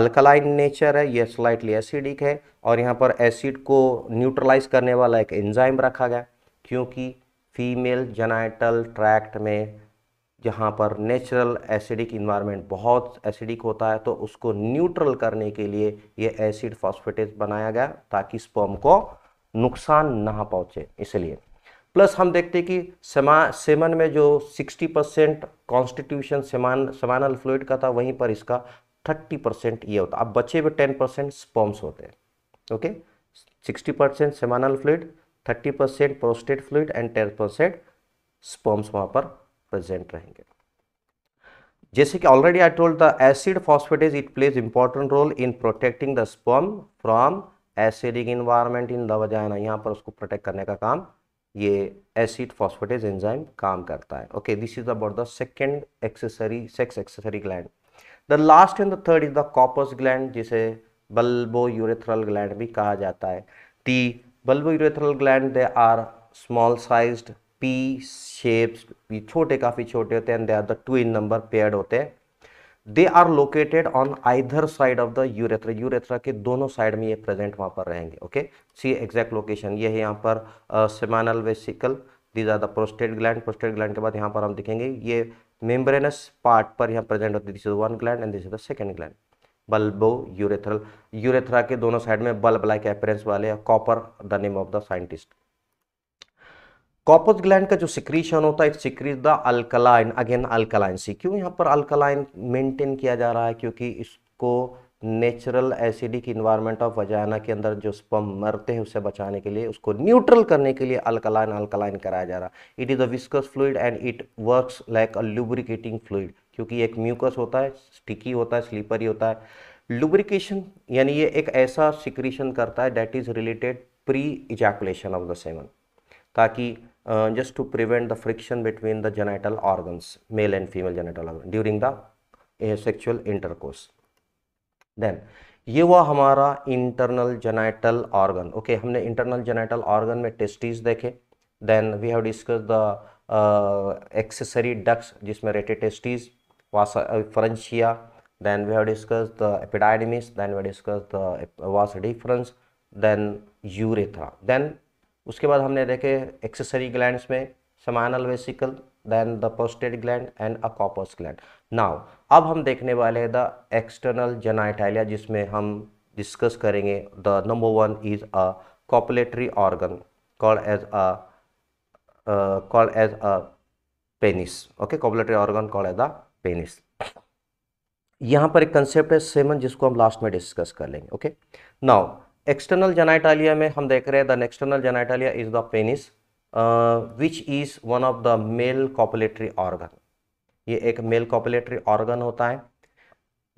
अल्कलाइन नेचर है यह स्लाइटली एसिडिक है और यहाँ पर एसिड को न्यूट्रलाइज करने वाला एक एंजाइम रखा गया क्योंकि फीमेल जनाइटल ट्रैक्ट में जहाँ पर नेचुरल एसिडिक इन्वायरमेंट बहुत एसिडिक होता है तो उसको न्यूट्रल करने के लिए ये एसिड फॉस्फेटेज बनाया गया ताकि स्पर्म को नुकसान ना पहुँचे इसलिए प्लस हम देखते हैं कि समा सेमन में जो 60 परसेंट कॉन्स्टिट्यूशन समान समानल फ्लूड का था वहीं पर इसका 30 परसेंट ये होता अब बचे हुए 10 परसेंट स्पॉम्स होते हैं okay 60 percent seminal fluid thirty percent prostate fluid and ten percent sperms वहां पर प्रेजेंट रहेंगे जैसे कि already I told the acid phosphatase it plays important role in protecting the sperm from acidic environment in the vagina यहाँ पर उसको protect करने का काम ये एसिड फॉस्फेटेज एंजाइम काम करता है okay this is about the second accessory sex accessory gland the last and the third is the Cowper's gland जिसे बल्बो यूरेथरल ग्लैंड भी कहा जाता है the urethral gland they are small size pea shapes ये छोटे काफ़ी छोटे होते हैं they are the two in number paired होते हैं they are located on either side of the urethra urethra के दोनों साइड में ये प्रेजेंट वहाँ पर रहेंगे ओके सी एग्जैक्ट लोकेशन ये है यहाँ पर seminal vesicle these are the prostate gland prostate gland के बाद यहाँ पर हम देखेंगे ये मेम्ब्रेनस पार्ट पर यहाँ प्रेजेंट होती this is one gland and this is the second gland bulbo urethral urethra के दोनों साइड में बल्ब लाइक एपरेंस वाले Cowper the name of the scientist Cowper gland का जो सिक्रीशन होता है it secretes the alkaline again alkaline see क्यों यहाँ पर अल्कलाइन मेंटेन किया जा रहा है क्योंकि इसको natural acidic environment of vagina के अंदर जो स्पम मरते हैं उससे बचाने के लिए उसको न्यूट्रल करने के लिए अल्कलाइन अल्कलाइन कराया जा रहा है it is a viscous fluid and it works like a lubricating fluid क्योंकि एक म्यूकस होता है स्टिकी होता है स्लीपरी होता है लुब्रिकेशन यानी ये एक ऐसा सिक्रीशन करता है that is related pre ejaculation of the semen ताकि just to prevent the friction between the genital organs male and female genital organ during the sexual intercourse then ये हुआ हमारा इंटरनल जेनाइटल ऑर्गन ओके हमने internal genital organ में testis देखे then we have discuss the accessory ducts जिसमें rete testis was uh, differentia then we have discussed the epididymis then we discussed the was difference then urethra then उसके बाद हमने देखे accessory glands में seminal vesicle then the prostate gland and a Cowper's gland now अब हम देखने वाले हैं द एक्सटर्नल जनाइटालिया जिसमें हम डिस्कस करेंगे the number one is a copulatory organ called as a called as a penis okay copulatory organ called as a penis यहां पर एक कंसेप्ट है सेमन जिसको हम लास्ट में डिस्कस कर लेंगे ओके नाउ एक्सटर्नल जेनाइटालिया में हम देख रहे हैं the external genitalia is the penis which is one of the male copulatory organ ये एक मेल कॉपुलेटरी ऑर्गन होता है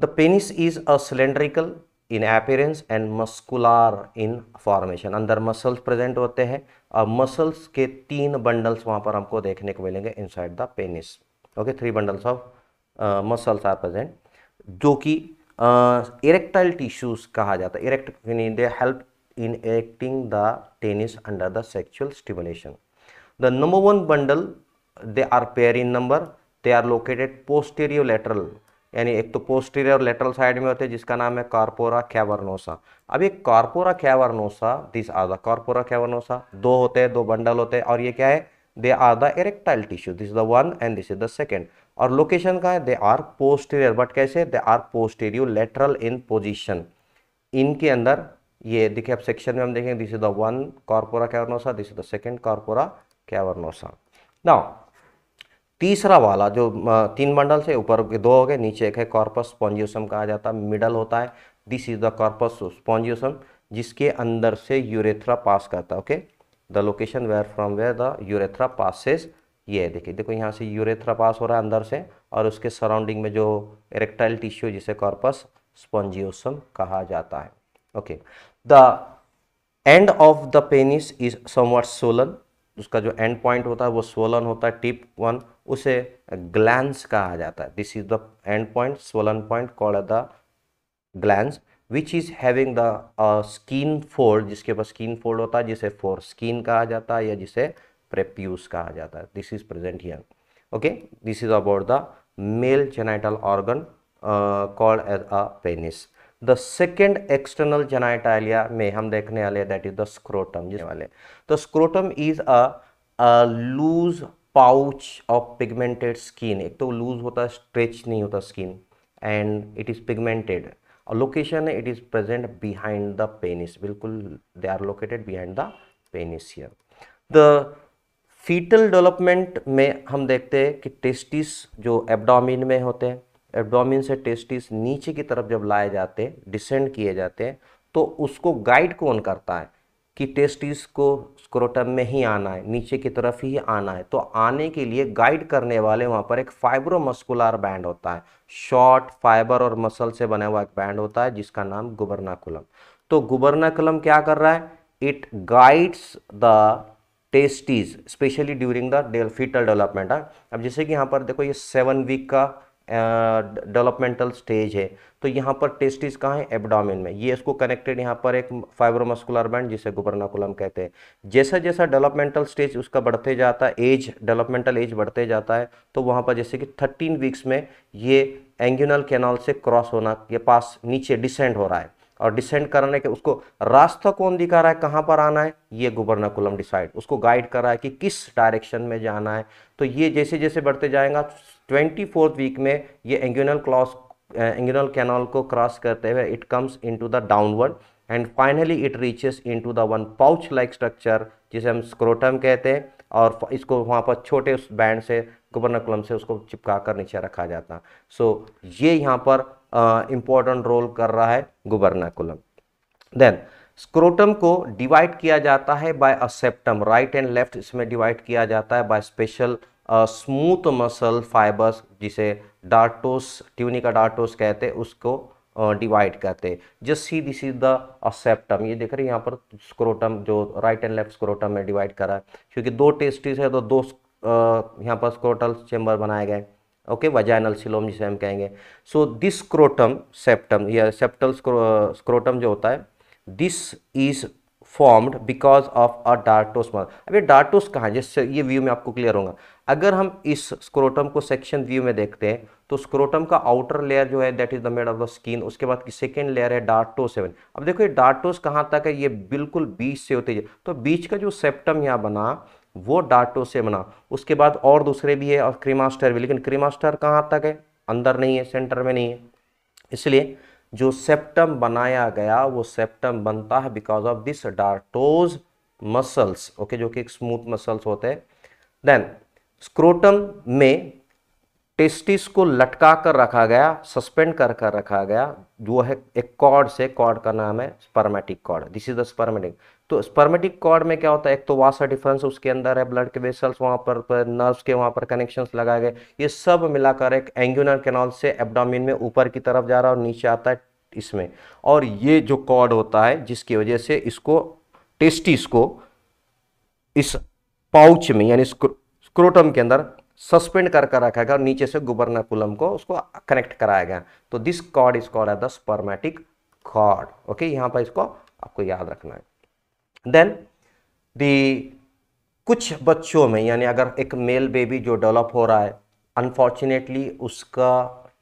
the penis is a cylindrical in appearance and muscular in formation अंदर मसल्स प्रेजेंट होते हैं और मसल्स के तीन बंडल्स वहां पर हमको देखने को मिलेंगे inside the penis okay three bundles of muscles are present जो कि इरेक्टाइल टिश्यूज कहा जाता है erect they help in acting the penis under the sexual stimulation the number one bundle they are pair in number they are located postero lateral यानी एक तो posterior lateral side में होते हैं जिसका नाम है कॉर्पोरा कैवरनोसा अब ये corpora cavernosa this are the corpora cavernosa दो होते हैं दो बंडल होते हैं और ये क्या है they are the erectile tissue this the one and this is the second और लोकेशन का है दे आर पोस्टीरियर बट कैसे they are postero lateral in position इनके अंदर ये देखिए अब सेक्शन में हम देखेंगे this is the one corpora cavernosa this is the second corpora cavernosa ना तीसरा वाला जो तीन बंडल से ऊपर के दो हो गए नीचे एक है कॉर्पस स्पॉन्जियोसम कहा जाता है मिडल होता है this is the corpus spongiosum जिसके अंदर से यूरेथ्रा पास करता है okay the location where from where the urethra passes ये देखिए देखो यहाँ से यूरेथ्रा पास हो रहा है अंदर से और उसके सराउंडिंग में जो इरेक्टाइल टिश्यू जिसे कॉर्पस स्पॉन्जियोसम कहा जाता है okay the end of the penis is somewhat swollen उसका जो एंड पॉइंट होता है वो सोलन होता है टिप वन उसे ग्लैंस कहा जाता है this is the end point swollen point call the glans which is having the skin fold जिसके पास स्किन फोल्ड होता है जिसे फोर स्किन कहा जाता है या जिसे प्रेप्यूस कहा जाता है this is present here okay this is about the male genital organ called as a penis the second external genitalia में हम देखने वाले दैट इज द स्क्रोटम जिसने वाले तो scrotum is a loose pouch of pigmented skin एक तो loose होता है स्ट्रेच नहीं होता skin and it is pigmented location it is present behind the penis बिल्कुल they are located behind the penis here the fetal development में हम देखते हैं कि टेस्टिस जो एब्डोमिन में होते हैं एब्डोमिन से टेस्टिस नीचे की तरफ जब लाए जाते हैं डिसेंड किए जाते हैं तो उसको गाइड कौन करता है कि टेस्टिस को स्क्रोटम में ही आना है नीचे की तरफ ही आना है तो आने के लिए गाइड करने वाले वहाँ पर एक फाइब्रोमस्कुलर बैंड होता है शॉर्ट फाइबर और मसल से बना हुआ एक बैंड होता है जिसका नाम गुबरनाकुलम तो गुबरनाकुलम क्या कर रहा है it guides the testes specially during the fetal development हाँ। अब जैसे कि यहाँ पर देखो ये सेवन वीक का डेवलपमेंटल uh, स्टेज है तो यहाँ पर टेस्टिस कहाँ है एबडामिन में ये इसको कनेक्टेड यहाँ पर एक फाइब्रोमस्कुलर बैंड जिसे गुबरनाकुलम कहते हैं जैसा जैसा डेवलपमेंटल स्टेज उसका बढ़ते जाता है एज डेवलपमेंटल एज बढ़ते जाता है तो वहाँ पर जैसे कि थर्टीन वीक्स में ये एंग्यूनल कैनाल से क्रॉस होना ये पास नीचे डिसेंड हो रहा है और डिसेंड कराने के उसको रास्ता कौन दिखा रहा है कहाँ पर आना है ये गुबर्नाकुलम डिसाइड उसको गाइड कर रहा है कि किस डायरेक्शन में जाना है तो ये जैसे जैसे बढ़ते जाएगा ट्वेंटी फोर्थ वीक में ये एंग्यूनल क्लॉस एंग्यूनल कैनाल को क्रॉस करते हुए it comes into the downward and finally it reaches into the one pouch like structure जिसे हम स्क्रोटम कहते हैं और इसको वहाँ पर छोटे उस बैंड से कुलम से उसको चिपका कर नीचे रखा जाता सो so, ये यहाँ पर इम्पोर्टेंट रोल कर रहा है गुबरनाकुलम देन स्क्रोटम को डिवाइड किया जाता है by a septum right and left इसमें डिवाइड किया जाता है by special smooth muscle fibres जिसे डार्टोस ट्यूनिका डार्टोस कहते हैं उसको डिवाइड कहते करते just see this is the septum ये देख रहे हैं यहाँ पर स्क्रोटम जो राइट एंड लेफ्ट स्क्रोटम में डिवाइड करा है क्योंकि दो टेस्टिस है तो दो यहाँ पर स्क्रोटल चेम्बर बनाए गए ओके वजाइनल सिलोम जिसे हम कहेंगे सो दिस क्रोटम सेप्टम या सेप्टल स्क्रोटम जो होता है this is formed because of a dartos muscle अब ये डार्टोस कहाँ है जैसे ये व्यू में आपको क्लियर होगा अगर हम इस स्क्रोटम को सेक्शन व्यू में देखते हैं तो स्क्रोटम का आउटर लेयर जो है that is the made of the skin उसके बाद की सेकेंड लेयर है डार्टो सेवन अब देखो ये डार्टोस कहाँ तक है ये बिल्कुल बीच से होती है तो बीच का जो सेप्टम यहाँ बना वो डाटो से बना उसके बाद और दूसरे भी है और क्रीमास्टर भी लेकिन क्रीमास्टर कहाँ तक है अंदर नहीं है सेंटर में नहीं है इसलिए जो सेप्टम बनाया गया वो सेप्टम बनता है because of this dartos muscles okay जो कि स्मूथ मसल्स होते हैं देन स्क्रोटम में टेस्टिस को लटका कर रखा गया सस्पेंड कर कर रखा गया जो है एक कॉर्ड से कॉर्ड का नाम है spermatic cord this is the spermatic तो स्पर्मेटिक कॉर्ड में क्या होता है एक तो वासा डिफरेंस उसके अंदर है ब्लड के वेसल्स वहाँ पर, पर नर्व्स के वहाँ पर कनेक्शंस लगाए गए ये सब मिलाकर एक एंगुलर कैनाल से एब्डामिन में ऊपर की तरफ जा रहा है और नीचे आता है इसमें और ये जो कॉर्ड होता है जिसकी वजह से इसको टेस्टिस को इस पाउच में यानी स्क्रोटम के अंदर सस्पेंड कर कर रखा गया और नीचे से गुबरनाकुलम को उसको कनेक्ट कराया गया तो दिस कॉर्ड इज कॉर्ड है द स्पर्मेटिक कॉर्ड ओके यहाँ पर इसको आपको याद रखना है देन दी कुछ बच्चों में यानी अगर एक मेल बेबी जो डेवलप हो रहा है अनफॉर्चुनेटली उसका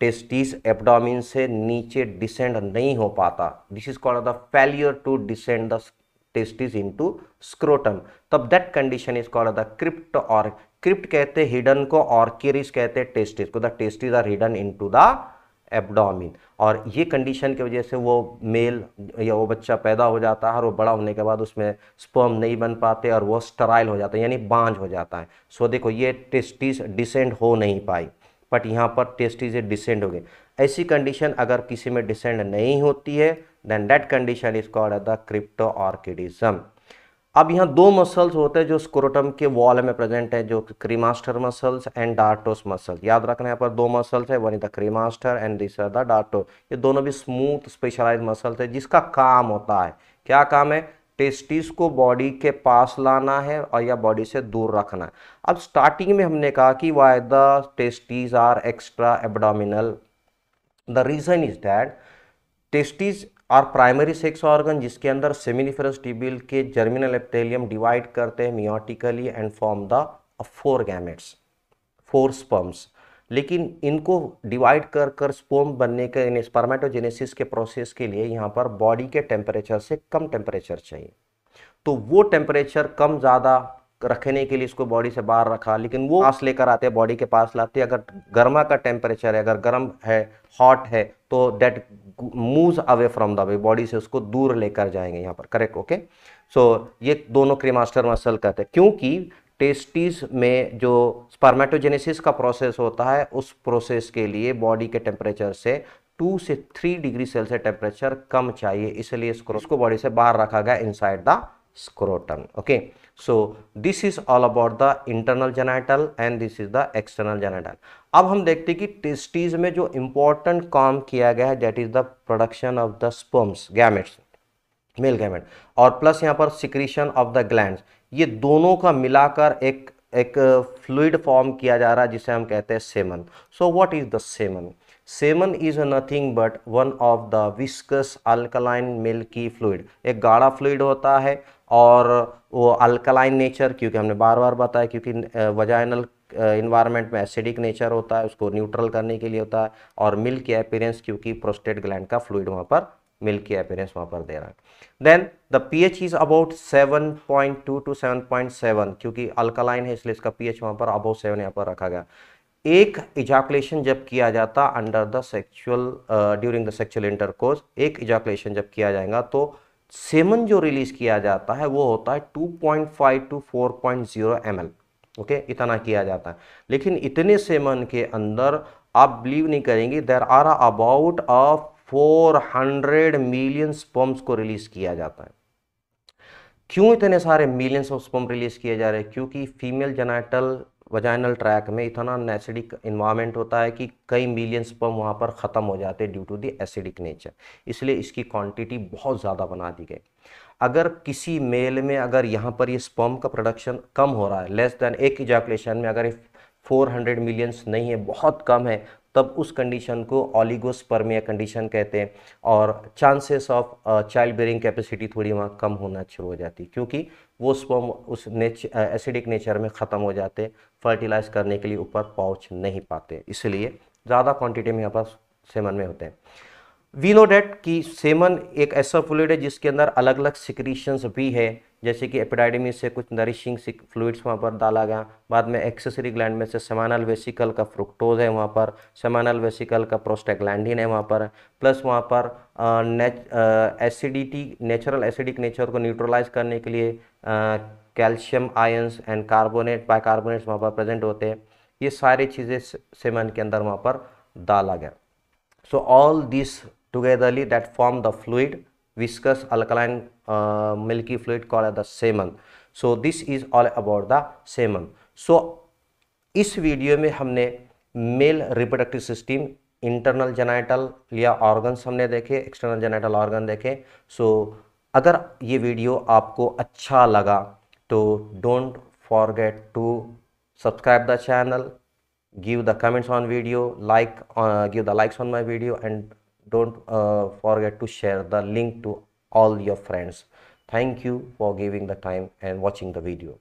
टेस्टिस एपडामिन से नीचे डिसेंड नहीं हो पाता this is called the failure to descend the testis into scrotum तब that condition is called the crypt और क्रिप्ट कहते हिडन को और कहते टेस्टिस को the testis are hidden into the abdomen और ये कंडीशन की वजह से वो मेल या वो बच्चा पैदा हो जाता है और वो बड़ा होने के बाद उसमें स्पर्म नहीं बन पाते और वो स्टराइल हो जाता है यानी बांझ हो जाता है सो देखो ये टेस्टिस डिसेंड हो नहीं पाई बट यहाँ पर टेस्टिस डिसेंड हो गए ऐसी कंडीशन अगर किसी में डिसेंड नहीं होती है then that condition is called the cryptorchidism अब यहाँ दो मसल्स होते हैं जो स्क्रोटम के वॉल में प्रेजेंट है जो cremaster muscles and dartos muscle याद रखना यहाँ पर दो मसल्स है one is the cremaster and this are the dartos ये दोनों भी स्मूथ स्पेशलाइज मसल्स है जिसका काम होता है क्या काम है टेस्टिस को बॉडी के पास लाना है और या बॉडी से दूर रखना है अब स्टार्टिंग में हमने कहा कि why the testes are extra abdominal the reason is that testis और प्राइमरी सेक्स ऑर्गन जिसके अंदर सेमिनिफेरस टिबिल के जर्मिनल एप्टेलियम डिवाइड करते हैं meiotically and form the four gametes four sperms लेकिन इनको डिवाइड कर कर स्पोम बनने के यानी स्पर्मेटोजेनेसिस के प्रोसेस के लिए यहाँ पर बॉडी के टेम्परेचर से कम टेम्परेचर चाहिए तो वो टेम्परेचर कम ज़्यादा रखने के लिए इसको बॉडी से बाहर रखा लेकिन वो पास लेकर आते हैं बॉडी के पास लाते हैं अगर गर्मा का टेम्परेचर है अगर गर्म है हॉट है तो that moves away from the way body से उसको दूर लेकर जाएंगे यहाँ पर करेक्ट ओके सो ये दोनों क्रीमास्टर मसल कहते हैं क्योंकि टेस्टिस में जो स्पर्मेटोजेनेसिस का प्रोसेस होता है उस प्रोसेस के लिए बॉडी के टेम्परेचर से टू से थ्री डिग्री सेल्सियस टेम्परेचर कम चाहिए इसलिए इसको बॉडी से बाहर रखा गया inside the scrotum okay okay? So this is all about the internal genital and this is the external genital अब हम देखते हैं कि टेस्टीज में जो इंपॉर्टेंट काम किया गया है that is the production of the sperms gametes male gamete और प्लस यहाँ पर सिक्रीशन ऑफ द ग्लैंड ये दोनों का मिलाकर एक एक फ्लूड फॉर्म किया जा रहा है जिसे हम कहते हैं semen so what is the semen semen is nothing but one of the viscous alkaline milky fluid एक गाढ़ा फ्लूड होता है और वो अल्कलाइन नेचर क्योंकि हमने बार बार बताया क्योंकि वजाइनल इन्वायरमेंट में एसिडिक नेचर होता है उसको न्यूट्रल करने के लिए होता है और मिल्क की अपीयरेंस क्योंकि प्रोस्टेट ग्लैंड का फ्लूड वहाँ पर मिल्क की अपीयरेंस वहाँ पर दे रहा है then the P H is about seven point two to seven point seven क्योंकि अल्कलाइन है इसलिए इसका पी एच वहाँ पर अबाउट सेवन यहाँ पर रखा गया एक इजाकुलेशन जब किया जाता under the sexual during the sexual intercourse एक इजाकुलेशन जब किया जाएगा तो सेमन जो रिलीज किया जाता है वो होता है 2.5 टू 4.0 पॉइंट ओके इतना किया जाता है लेकिन इतने सेमन के अंदर आप बिलीव नहीं करेंगे there are about a 400 million sperms को रिलीज किया जाता है क्यों इतने सारे मिलियंस ऑफ स्पम रिलीज किए जा रहे हैं क्योंकि फीमेल जेनाइटल वजाइनल ट्रैक में इतना एसिडिक इन्वामेंट होता है कि कई मिलियन स्पर्म वहाँ पर ख़त्म हो जाते हैं due to the acidic nature इसलिए इसकी क्वांटिटी बहुत ज़्यादा बना दी गई अगर किसी मेल में अगर यहाँ पर ये स्पर्म का प्रोडक्शन कम हो रहा है लेस देन एक इजाकुलेशन में अगर 400 मिलियंस नहीं है बहुत कम है तब उस कंडीशन को ऑलिगोस्पर्मिया कंडीशन कहते हैं और chances of child bearing capacity थोड़ी वहाँ कम होना शुरू हो जाती है क्योंकि वो स्पर्म उस नेच एसिडिक नेचर में ख़त्म हो जाते फर्टिलाइज करने के लिए ऊपर पहुँच नहीं पाते इसलिए ज़्यादा क्वान्टिटी में यहाँ पास सेमन में होते हैं वी नो डेट कि सेमन एक ऐसा फ्लूड है जिसके अंदर अलग अलग सिक्रीशंस भी है जैसे कि एपिडाइडमी से कुछ नरिशिंग फ्लूड्स वहाँ पर डाला गया बाद में एक्सेसरी ग्लैंड में से सेमानल वेसिकल का फ्रुक्टोज है वहाँ पर सेमानल वेसिकल का प्रोस्टेग्लैंडिन है वहाँ पर प्लस वहाँ पर एसिडिटी नेचुरल एसिडिक नेचर को न्यूट्रलाइज करने के लिए calcium ions and carbonate bicarbonates वहाँ पर प्रेजेंट होते हैं ये सारी चीज़ें सेमन के अंदर वहाँ पर डाला गया so all this togetherly that form the fluid viscous alkaline milky uh, fluid call as the semen. So this is all about the semen. So इस वीडियो में हमने male reproductive system internal genital या organ हमने देखे external genital organ देखे सो so, अगर ये video आपको अच्छा लगा तो don't forget to subscribe the channel give the comments on video like give the likes on my video and don't forget to share the link to all your friends. Thank you for giving the time and watching the video.